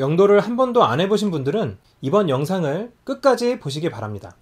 명도를 한 번도 안 해보신 분들은 이번 영상을 끝까지 보시기 바랍니다.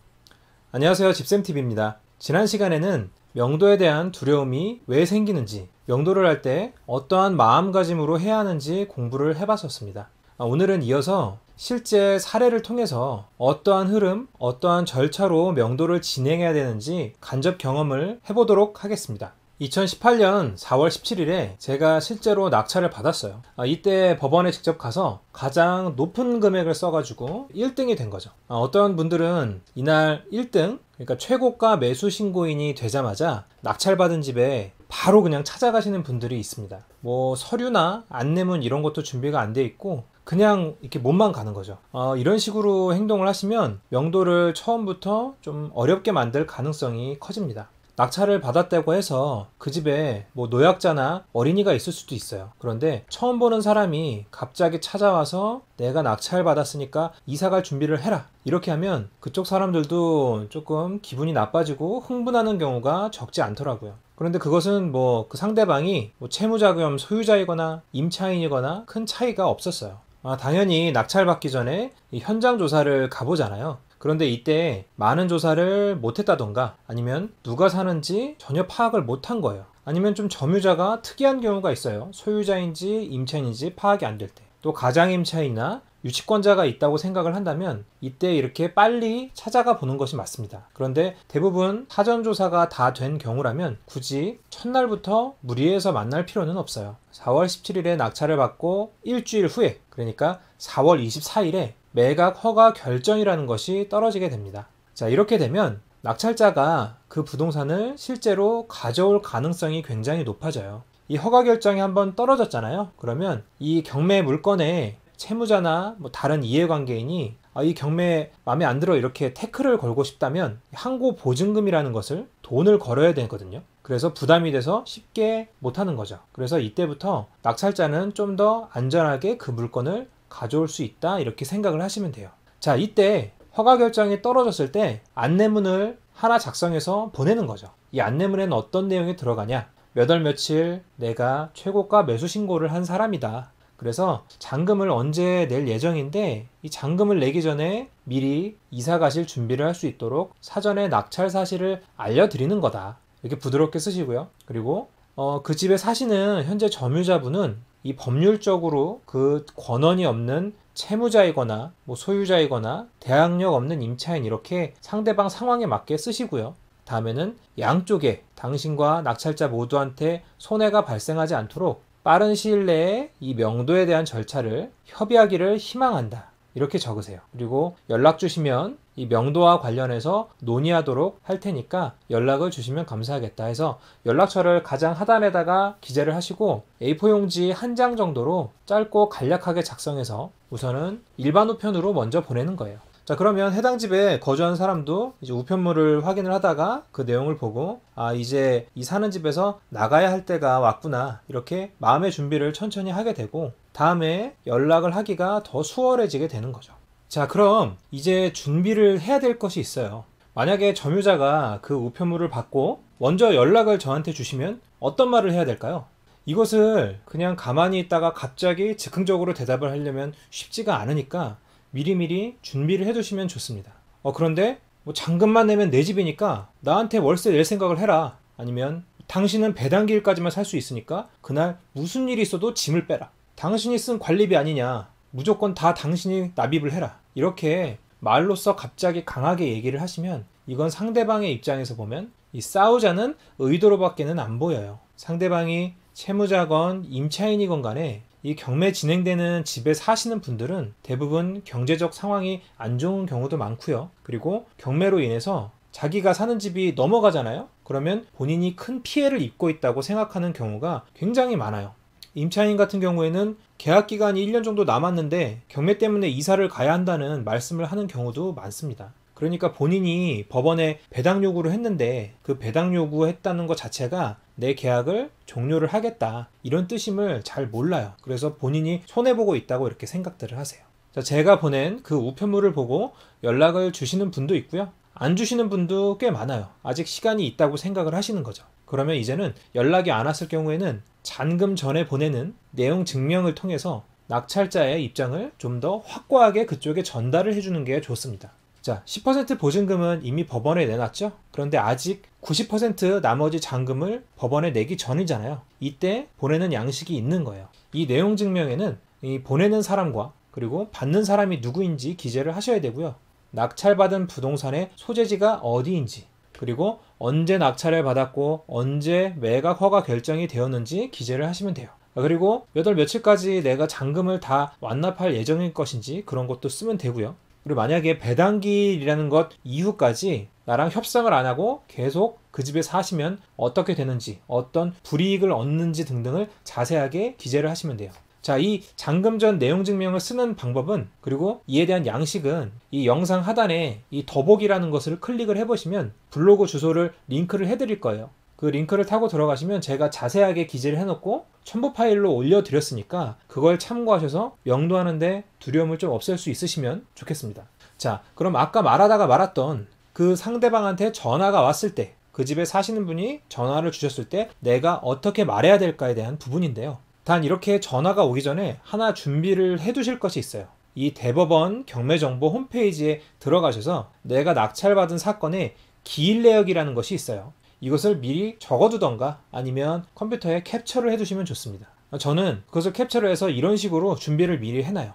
안녕하세요. 집쌤TV입니다. 지난 시간에는 명도에 대한 두려움이 왜 생기는지, 명도를 할 때 어떠한 마음가짐으로 해야 하는지 공부를 해봤었습니다. 아, 오늘은 이어서 실제 사례를 통해서 어떠한 흐름, 어떠한 절차로 명도를 진행해야 되는지 간접 경험을 해보도록 하겠습니다. 2018년 4월 17일에 제가 실제로 낙찰을 받았어요. 아, 이때 법원에 직접 가서 가장 높은 금액을 써가지고 1등이 된 거죠. 아, 어떤 분들은 이날 1등, 그러니까 최고가 매수 신고인이 되자마자 낙찰받은 집에 바로 그냥 찾아가시는 분들이 있습니다. 뭐 서류나 안내문 이런 것도 준비가 안 돼 있고 그냥 이렇게 몸만 가는 거죠. 어, 이런 식으로 행동을 하시면 명도를 처음부터 좀 어렵게 만들 가능성이 커집니다. 낙찰을 받았다고 해서 그 집에 뭐 노약자나 어린이가 있을 수도 있어요. 그런데 처음 보는 사람이 갑자기 찾아와서 내가 낙찰 받았으니까 이사갈 준비를 해라. 이렇게 하면 그쪽 사람들도 조금 기분이 나빠지고 흥분하는 경우가 적지 않더라고요. 그런데 그것은 뭐 그 상대방이 뭐 채무자 금 소유자이거나 임차인이거나 큰 차이가 없었어요. 아, 당연히 낙찰받기 전에 현장 조사를 가보잖아요. 그런데 이때 많은 조사를 못했다던가 아니면 누가 사는지 전혀 파악을 못한 거예요. 아니면 좀 점유자가 특이한 경우가 있어요. 소유자인지 임차인인지 파악이 안 될 때. 또 가장임차이나 인 유치권자가 있다고 생각을 한다면 이때 이렇게 빨리 찾아가 보는 것이 맞습니다. 그런데 대부분 사전조사가 다 된 경우라면 굳이 첫날부터 무리해서 만날 필요는 없어요. 4월 17일에 낙찰을 받고 일주일 후에 그러니까 4월 24일에 매각 허가 결정이라는 것이 떨어지게 됩니다. 자, 이렇게 되면 낙찰자가 그 부동산을 실제로 가져올 가능성이 굉장히 높아져요. 이 허가 결정이 한번 떨어졌잖아요. 그러면 이 경매 물건에 채무자나 뭐 다른 이해관계인이 아, 이 경매 마음에 안 들어 이렇게 태클을 걸고 싶다면 항고 보증금이라는 것을 돈을 걸어야 되거든요. 그래서 부담이 돼서 쉽게 못하는 거죠. 그래서 이때부터 낙찰자는 좀 더 안전하게 그 물건을 가져올 수 있다 이렇게 생각을 하시면 돼요. 자, 이때 허가 결정이 떨어졌을 때 안내문을 하나 작성해서 보내는 거죠. 이 안내문에는 어떤 내용이 들어가냐? 몇 월 며칠 내가 최고가 매수 신고를 한 사람이다. 그래서 잔금을 언제 낼 예정인데 이 잔금을 내기 전에 미리 이사 가실 준비를 할 수 있도록 사전에 낙찰 사실을 알려드리는 거다. 이렇게 부드럽게 쓰시고요. 그리고 어, 그 집에 사시는 현재 점유자분은 이 법률적으로 그권원이 없는 채무자이거나 뭐 소유자이거나 대항력 없는 임차인 이렇게 상대방 상황에 맞게 쓰시고요. 다음에는 양쪽에 당신과 낙찰자 모두한테 손해가 발생하지 않도록 빠른 시일 내에 이 명도에 대한 절차를 협의하기를 희망한다. 이렇게 적으세요. 그리고 연락 주시면 이 명도와 관련해서 논의하도록 할 테니까 연락을 주시면 감사하겠다 해서 연락처를 가장 하단에다가 기재를 하시고 A4 용지 한 장 정도로 짧고 간략하게 작성해서 우선은 일반 우편으로 먼저 보내는 거예요. 자 그러면 해당 집에 거주한 사람도 이제 우편물을 확인을 하다가 그 내용을 보고 아 이제 이 사는 집에서 나가야 할 때가 왔구나 이렇게 마음의 준비를 천천히 하게 되고 다음에 연락을 하기가 더 수월해지게 되는 거죠. 자, 그럼 이제 준비를 해야 될 것이 있어요. 만약에 점유자가 그 우편물을 받고 먼저 연락을 저한테 주시면 어떤 말을 해야 될까요? 이것을 그냥 가만히 있다가 갑자기 즉흥적으로 대답을 하려면 쉽지가 않으니까 미리미리 준비를 해두시면 좋습니다. 어, 그런데 뭐 잔금만 내면 내 집이니까 나한테 월세 낼 생각을 해라. 아니면 당신은 배당기일까지만 살 수 있으니까 그날 무슨 일이 있어도 짐을 빼라. 당신이 쓴 관리비 아니냐. 무조건 다 당신이 납입을 해라. 이렇게 말로써 갑자기 강하게 얘기를 하시면 이건 상대방의 입장에서 보면 이 싸우자는 의도로밖에는 안 보여요. 상대방이 채무자건 임차인이건 간에 이 경매 진행되는 집에 사시는 분들은 대부분 경제적 상황이 안 좋은 경우도 많고요. 그리고 경매로 인해서 자기가 사는 집이 넘어가잖아요. 그러면 본인이 큰 피해를 입고 있다고 생각하는 경우가 굉장히 많아요. 임차인 같은 경우에는 계약 기간이 1년 정도 남았는데 경매 때문에 이사를 가야 한다는 말씀을 하는 경우도 많습니다. 그러니까 본인이 법원에 배당 요구를 했는데 그 배당 요구했다는 것 자체가 내 계약을 종료를 하겠다 이런 뜻임을 잘 몰라요. 그래서 본인이 손해보고 있다고 이렇게 생각들을 하세요. 자, 제가 보낸 그 우편물을 보고 연락을 주시는 분도 있고요. 안 주시는 분도 꽤 많아요. 아직 시간이 있다고 생각을 하시는 거죠. 그러면 이제는 연락이 안 왔을 경우에는 잔금 전에 보내는 내용 증명을 통해서 낙찰자의 입장을 좀 더 확고하게 그쪽에 전달을 해주는 게 좋습니다. 자, 10% 보증금은 이미 법원에 내놨죠? 그런데 아직 90% 나머지 잔금을 법원에 내기 전이잖아요. 이때 보내는 양식이 있는 거예요. 이 내용 증명에는 이 보내는 사람과 그리고 받는 사람이 누구인지 기재를 하셔야 되고요. 낙찰받은 부동산의 소재지가 어디인지, 그리고 언제 낙찰을 받았고 언제 매각 허가 결정이 되었는지 기재를 하시면 돼요. 아, 그리고 몇 월 며칠까지 내가 잔금을 다 완납할 예정일 것인지 그런 것도 쓰면 되고요. 그리고 만약에 배당기라는 일이것 이후까지 나랑 협상을 안 하고 계속 그 집에 사시면 어떻게 되는지 어떤 불이익을 얻는지 등등을 자세하게 기재를 하시면 돼요. 자, 이 잠금 전 내용 증명을 쓰는 방법은 그리고 이에 대한 양식은 이 영상 하단에 이 더보기라는 것을 클릭을 해보시면 블로그 주소를 링크를 해드릴 거예요. 그 링크를 타고 들어가시면 제가 자세하게 기재를 해놓고 첨부 파일로 올려드렸으니까 그걸 참고하셔서 명도하는데 두려움을 좀 없앨 수 있으시면 좋겠습니다. 자, 그럼 아까 말하다가 말았던 그 상대방한테 전화가 왔을 때 그 집에 사시는 분이 전화를 주셨을 때 내가 어떻게 말해야 될까에 대한 부분인데요. 단 이렇게 전화가 오기 전에 하나 준비를 해 두실 것이 있어요. 이 대법원 경매정보 홈페이지에 들어가셔서 내가 낙찰받은 사건의 기일 내역이라는 것이 있어요. 이것을 미리 적어두던가 아니면 컴퓨터에 캡처를 해두시면 좋습니다. 저는 그것을 캡처를 해서 이런 식으로 준비를 미리 해놔요.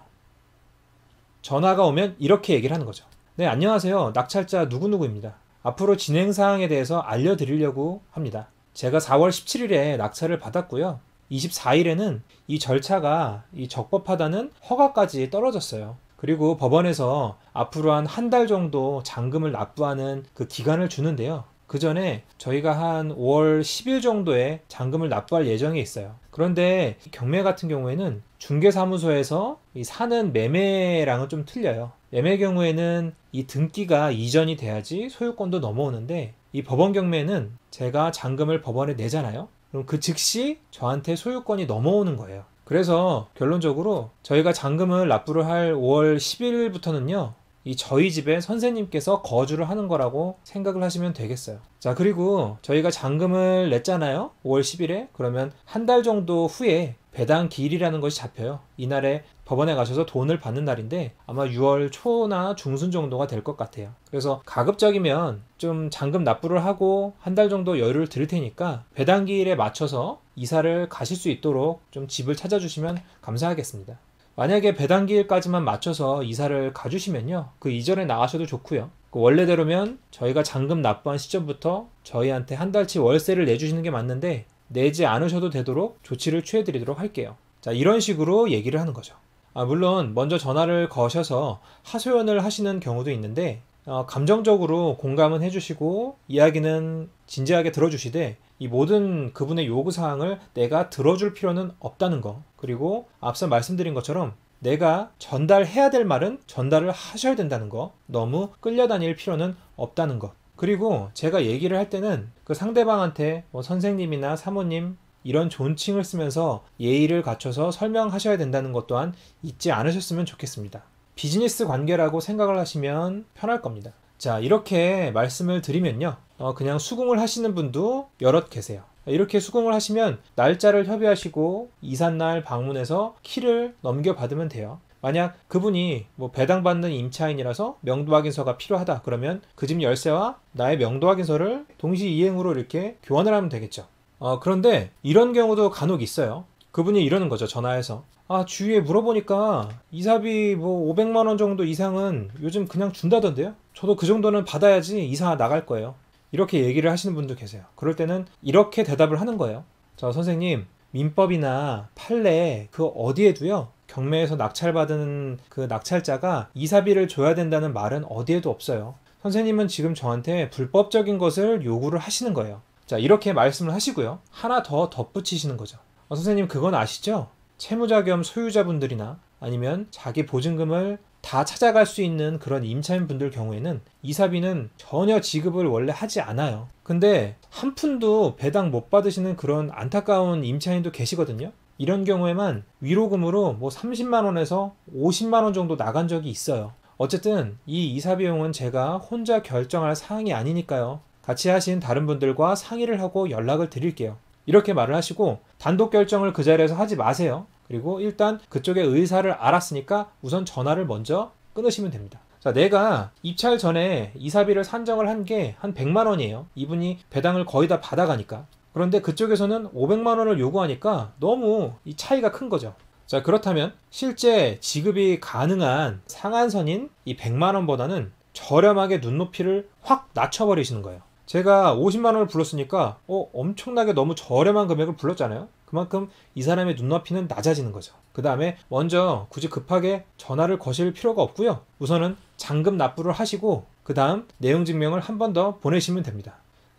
전화가 오면 이렇게 얘기를 하는 거죠. 네, 안녕하세요. 낙찰자 누구누구입니다. 앞으로 진행 사항에 대해서 알려드리려고 합니다. 제가 4월 17일에 낙찰을 받았고요. 24일에는 이 절차가 이 적법하다는 허가까지 떨어졌어요. 그리고 법원에서 앞으로 한 한 달 정도 잔금을 납부하는 그 기간을 주는데요. 그 전에 저희가 한 5월 10일 정도에 잔금을 납부할 예정이 있어요. 그런데 경매 같은 경우에는 중개사무소에서 이 사는 매매랑은 좀 틀려요. 매매 경우에는 이 등기가 이전이 돼야지 소유권도 넘어오는데 이 법원 경매는 제가 잔금을 법원에 내잖아요. 그럼 그 즉시 저한테 소유권이 넘어오는 거예요. 그래서 결론적으로 저희가 잔금을 납부를 할 5월 10일부터는요. 이 저희 집에 선생님께서 거주를 하는 거라고 생각을 하시면 되겠어요. 자, 그리고 저희가 잔금을 냈잖아요. 5월 10일에. 그러면 한 달 정도 후에 배당 기일이라는 것이 잡혀요. 이날에 법원에 가셔서 돈을 받는 날인데 아마 6월 초나 중순 정도가 될 것 같아요. 그래서 가급적이면 좀 잔금 납부를 하고 한 달 정도 여유를 드릴 테니까 배당 기일에 맞춰서 이사를 가실 수 있도록 좀 집을 찾아주시면 감사하겠습니다. 만약에 배당기일까지만 맞춰서 이사를 가주시면요. 그 이전에 나가셔도 좋고요. 그 원래대로면 저희가 잔금 납부한 시점부터 저희한테 한 달치 월세를 내주시는 게 맞는데 내지 않으셔도 되도록 조치를 취해드리도록 할게요. 자, 이런 식으로 얘기를 하는 거죠. 아, 물론 먼저 전화를 거셔서 하소연을 하시는 경우도 있는데 어, 감정적으로 공감은 해주시고 이야기는 진지하게 들어주시되 이 모든 그분의 요구 사항을 내가 들어줄 필요는 없다는 거. 그리고 앞서 말씀드린 것처럼 내가 전달해야 될 말은 전달을 하셔야 된다는 거. 너무 끌려다닐 필요는 없다는 것. 그리고 제가 얘기를 할 때는 그 상대방한테 뭐 선생님이나 사모님 이런 존칭을 쓰면서 예의를 갖춰서 설명하셔야 된다는 것 또한 잊지 않으셨으면 좋겠습니다. 비즈니스 관계라고 생각을 하시면 편할 겁니다. 자 이렇게 말씀을 드리면요 어, 그냥 수긍을 하시는 분도 여럿 계세요 이렇게 수긍을 하시면 날짜를 협의하시고 이삿날 방문해서 키를 넘겨받으면 돼요 만약 그분이 뭐 배당받는 임차인이라서 명도 확인서가 필요하다 그러면 그 집 열쇠와 나의 명도 확인서를 동시 이행으로 이렇게 교환을 하면 되겠죠 어, 그런데 이런 경우도 간혹 있어요 그분이 이러는 거죠. 전화해서. 아, 주위에 물어보니까 이사비 뭐 500만 원 정도 이상은 요즘 그냥 준다던데요. 저도 그 정도는 받아야지 이사 나갈 거예요. 이렇게 얘기를 하시는 분도 계세요. 그럴 때는 이렇게 대답을 하는 거예요. 저 선생님, 민법이나 판례 그 어디에도요. 경매에서 낙찰받은 그 낙찰자가 이사비를 줘야 된다는 말은 어디에도 없어요. 선생님은 지금 저한테 불법적인 것을 요구를 하시는 거예요. 자, 이렇게 말씀을 하시고요. 하나 더 덧붙이시는 거죠. 어, 선생님 그건 아시죠? 채무자 겸 소유자분들이나 아니면 자기 보증금을 다 찾아갈 수 있는 그런 임차인분들 경우에는 이사비는 전혀 지급을 원래 하지 않아요. 근데 한 푼도 배당 못 받으시는 그런 안타까운 임차인도 계시거든요. 이런 경우에만 위로금으로 뭐 30만원에서 50만원 정도 나간 적이 있어요. 어쨌든 이 이사 비용은 제가 혼자 결정할 사항이 아니니까요. 같이 하신 다른 분들과 상의를 하고 연락을 드릴게요. 이렇게 말을 하시고 단독 결정을 그 자리에서 하지 마세요. 그리고 일단 그쪽의 의사를 알았으니까 우선 전화를 먼저 끊으시면 됩니다. 자, 내가 입찰 전에 이사비를 산정을 한 게 한 100만 원이에요. 이분이 배당을 거의 다 받아가니까. 그런데 그쪽에서는 500만 원을 요구하니까 너무 이 차이가 큰 거죠. 자, 그렇다면 실제 지급이 가능한 상한선인 이 100만 원보다는 저렴하게 눈높이를 확 낮춰버리시는 거예요. 제가 50만 원을 불렀으니까 어, 엄청나게 너무 저렴한 금액을 불렀잖아요. 그만큼 이 사람의 눈높이는 낮아지는 거죠. 그 다음에 먼저 굳이 급하게 전화를 거실 필요가 없고요. 우선은 잔금 납부를 하시고 그 다음 내용 증명을 한 번 더 보내시면 됩니다.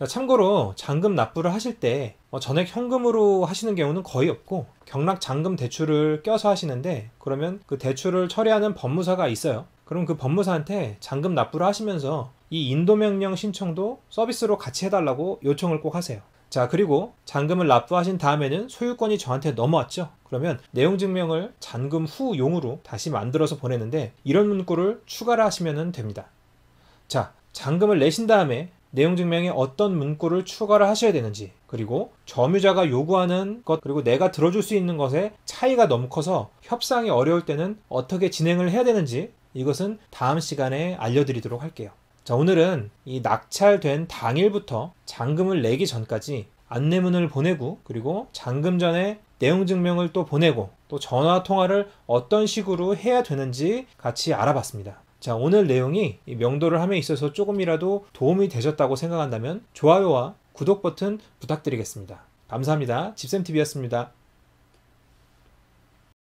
참고로 잔금 납부를 하실 때 어, 전액 현금으로 하시는 경우는 거의 없고 경락 잔금 대출을 껴서 하시는데 그러면 그 대출을 처리하는 법무사가 있어요. 그럼 그 법무사한테 잔금 납부를 하시면서 이 인도명령 신청도 서비스로 같이 해달라고 요청을 꼭 하세요. 자, 그리고 잔금을 납부하신 다음에는 소유권이 저한테 넘어왔죠. 그러면 내용 증명을 잔금 후 용으로 다시 만들어서 보내는데 이런 문구를 추가를 하시면 됩니다. 자, 잔금을 내신 다음에 내용 증명에 어떤 문구를 추가를 하셔야 되는지 그리고 점유자가 요구하는 것 그리고 내가 들어줄 수 있는 것에 차이가 너무 커서 협상이 어려울 때는 어떻게 진행을 해야 되는지 이것은 다음 시간에 알려드리도록 할게요. 자, 오늘은 이 낙찰된 당일부터 잔금을 내기 전까지 안내문을 보내고 그리고 잔금 전에 내용 증명을 또 보내고 또 전화 통화를 어떤 식으로 해야 되는지 같이 알아봤습니다. 자, 오늘 내용이 명도를 함에 있어서 조금이라도 도움이 되셨다고 생각한다면 좋아요와 구독 버튼 부탁드리겠습니다. 감사합니다. 집쌤TV였습니다.